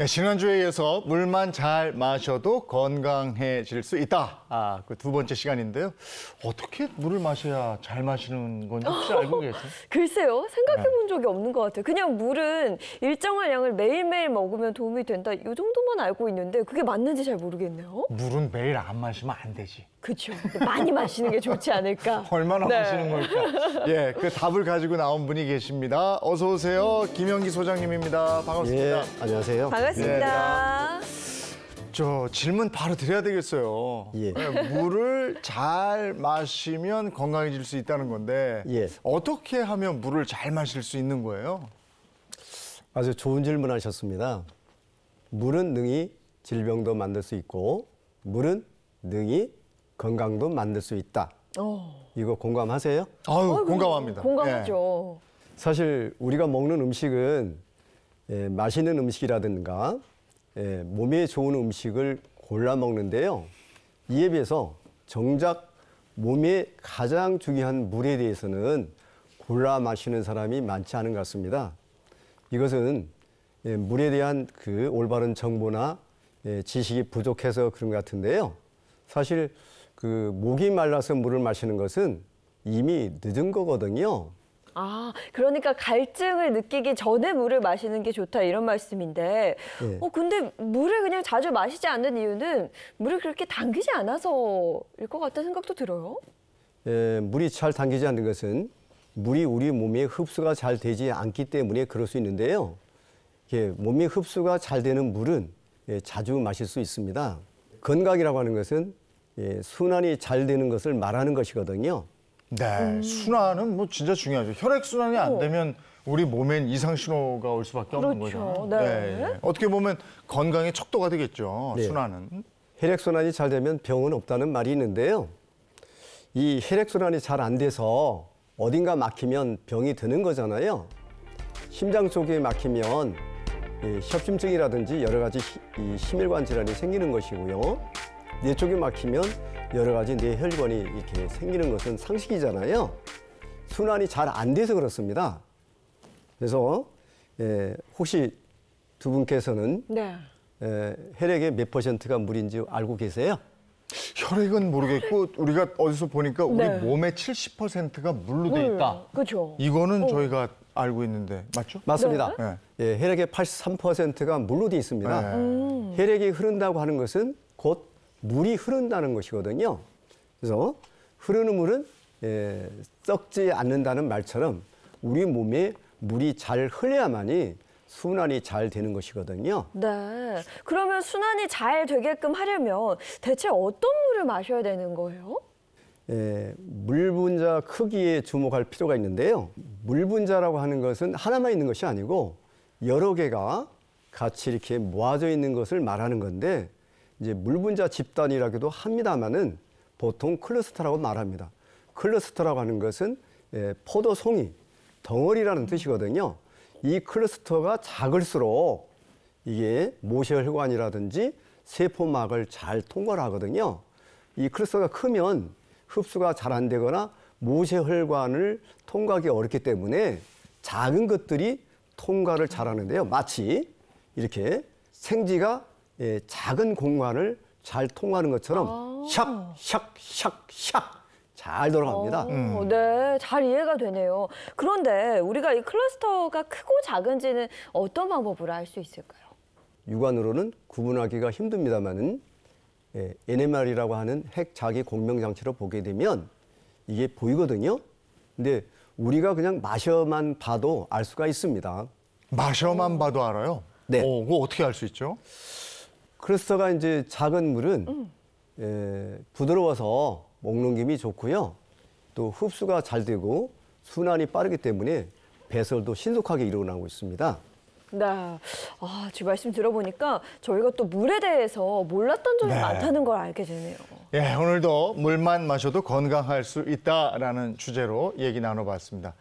네, 지난주에 이어서 물만 잘 마셔도 건강해질 수 있다. 아, 그 두 번째 시간인데요. 어떻게 물을 마셔야 잘 마시는 건지 혹시 알고 계세요? 글쎄요. 생각해 본 네. 적이 없는 것 같아요. 그냥 물은 일정한 양을 매일매일 먹으면 도움이 된다. 이 정도만 알고 있는데 그게 맞는지 잘 모르겠네요. 물은 매일 안 마시면 안 되지. 그렇죠. 많이 마시는 게 좋지 않을까. 얼마나 네. 마시는 걸까. 예, 그 답을 가지고 나온 분이 계십니다. 어서 오세요. 김영기 소장님입니다. 반갑습니다. 예, 안녕하세요. 반갑습니다. 고맙습니다. 네. 저 질문 바로 드려야 되겠어요. 예. 네, 물을 잘 마시면 건강해질 수 있다는 건데 예. 어떻게 하면 물을 잘 마실 수 있는 거예요? 아주 좋은 질문 하셨습니다. 물은 능히 질병도 만들 수 있고 물은 능히 건강도 만들 수 있다. 오. 어. 이거 공감하세요? 아유, 공감합니다. 공감하죠. 예. 사실 우리가 먹는 음식은 예, 맛있는 음식이라든가 예, 몸에 좋은 음식을 골라 먹는데요. 이에 비해서 정작 몸에 가장 중요한 물에 대해서는 골라 마시는 사람이 많지 않은 것 같습니다. 이것은 예, 물에 대한 그 올바른 정보나 예, 지식이 부족해서 그런 것 같은데요. 사실 그 목이 말라서 물을 마시는 것은 이미 늦은 거거든요. 아, 그러니까 갈증을 느끼기 전에 물을 마시는 게 좋다 이런 말씀인데, 네. 어 근데 물을 그냥 자주 마시지 않는 이유는 물을 그렇게 당기지 않아서일 것 같다는 생각도 들어요. 예, 물이 잘 당기지 않는 것은 물이 우리 몸에 흡수가 잘 되지 않기 때문에 그럴 수 있는데요. 예, 몸에 흡수가 잘 되는 물은 예, 자주 마실 수 있습니다. 건강이라고 하는 것은 예, 순환이 잘 되는 것을 말하는 것이거든요. 네, 음. 순환은 뭐 진짜 중요하죠. 혈액 순환이 안 어. 되면 우리 몸엔 이상 신호가 올 수밖에 없는 그렇죠. 거죠. 네. 네. 어떻게 보면 건강의 척도가 되겠죠. 네. 순환은. 혈액 순환이 잘 되면 병은 없다는 말이 있는데요. 이 혈액 순환이 잘 안 돼서 어딘가 막히면 병이 드는 거잖아요. 심장 쪽에 막히면 이 협심증이라든지 여러 가지 이 심혈관 질환이 생기는 것이고요. 뇌 쪽에 막히면 여러 가지 뇌 혈관이 이렇게 생기는 것은 상식이잖아요. 순환이 잘 안 돼서 그렇습니다. 그래서 예, 혹시 두 분께서는 네. 예, 혈액의 몇 퍼센트가 물인지 알고 계세요? 혈액은 모르겠고 우리가 어디서 보니까 우리 네. 몸의 70%가 물로 돼 있다. 그렇죠. 이거는 어. 저희가 알고 있는데 맞죠? 맞습니다. 네. 예, 혈액의 83%가 물로 돼 있습니다. 네. 음. 혈액이 흐른다고 하는 것은 곧 물이 흐른다는 것이거든요. 그래서 흐르는 물은 예, 썩지 않는다는 말처럼 우리 몸에 물이 잘 흘려야만이 순환이 잘 되는 것이거든요. 네. 그러면 순환이 잘 되게끔 하려면 대체 어떤 물을 마셔야 되는 거예요? 예, 물 분자 크기에 주목할 필요가 있는데요. 물 분자라고 하는 것은 하나만 있는 것이 아니고 여러 개가 같이 이렇게 모아져 있는 것을 말하는 건데 이제 물분자 집단이라기도 합니다만은 보통 클러스터라고 말합니다. 클러스터라고 하는 것은 예, 포도송이 덩어리라는 뜻이거든요. 이 클러스터가 작을수록 이게 모세혈관이라든지 세포막을 잘 통과를 하거든요. 이 클러스터가 크면 흡수가 잘 안 되거나 모세혈관을 통과하기 어렵기 때문에 작은 것들이 통과를 잘하는데요. 마치 이렇게 생지가 예, 작은 공간을 잘통하는 것처럼 아. 샥, 샥, 샥, 샥. 잘 돌아갑니다. 오, 어, 음. 네, 잘 이해가 되네요. 그런데 우리가 이 클러스터가 크고 작은지는 어떤 방법으로 알 수 있을까요? 육안으로는 구분하기가 힘듭니다만은 예, NMR이라고 하는 핵 자기 공명 장치로 보게 되면 이게 보이거든요. 근데 우리가 그냥 마셔만 봐도 알 수가 있습니다. 마셔만 봐도 알아요? 네. 어, 그거 어떻게 알 수 있죠? 크루스터가 이제 작은 물은 음. 예, 부드러워서 먹는 김이 좋고요. 또 흡수가 잘 되고 순환이 빠르기 때문에 배설도 신속하게 일어나고 있습니다. 네. 아, 지금 말씀 들어보니까 저희가 또 물에 대해서 몰랐던 점이 네. 많다는 걸 알게 되네요. 예, 오늘도 물만 마셔도 건강할 수 있다라는 주제로 얘기 나눠봤습니다.